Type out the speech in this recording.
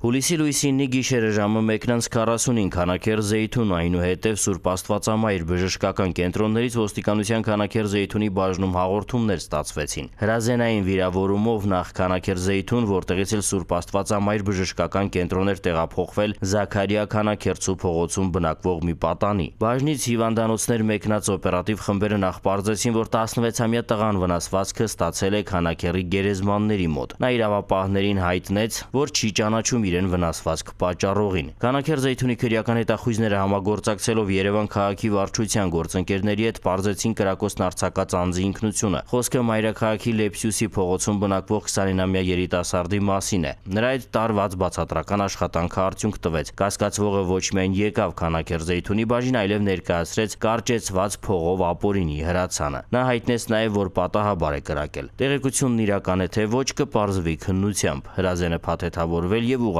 Հուլիսի լույսինի գիշերը ժամը 1:45 քանակեր Զեյթուն այնուհետև Սուրբ Աստվածամայր բժշկական կենտրոններից ոստիկանության քանակեր Զեյթունի բաժնում հաղորդումներ ստացվեցին։ Հրազենային վիրավորումով նախ քանակեր Զեյթուն, որտեղից էլ Սուրբ Աստվածամայր բժշկական կենտրոներ տեղափոխվել Զաքարիա քանակերցու փողոցում բնակվող մի պատանի։ Բաժնից հիվանդանոցներ մեկնած օպերատիվ խմբերը նախ բարձեցին, որ 16-ամյա տղան վնասվածքը ստացել է քանակերի գերեզմանների մոտ։ Նա իրավապահներին հայտնեց, որ չի ճանաչում իրեն վնասվածք պատճառողին։ Կանաքեր Զեյթունի քրեական հետախույզները համագործակցելով Երևան քաղաքի վարչության գործընկերների հետ բարձեցին Կրակոսն արցակած անձի ինքնությունը։ Խոսքը մայրաքաղաքի Լեպսիուսի փողոցում բնակվող 29-ամյա երիտասարդի մասին է։ Նրա այդ տարված բացատրական աշխատանքը արդյունք տվեց։ Կասկածվողը ոչ միայն եկավ Կանաքեր Զեյթունի բաժին, այլև ներկայացրեց կարճեցված փողով ապօրինի հրացանը։ Նա հայտնեց նաև, որ պատահաբար է կրակել։ Տեղեկությունն իրական է թե ոչ կպարզվի քննությամբ։ Հրազենը փաթեթավորվել եւ ուղղ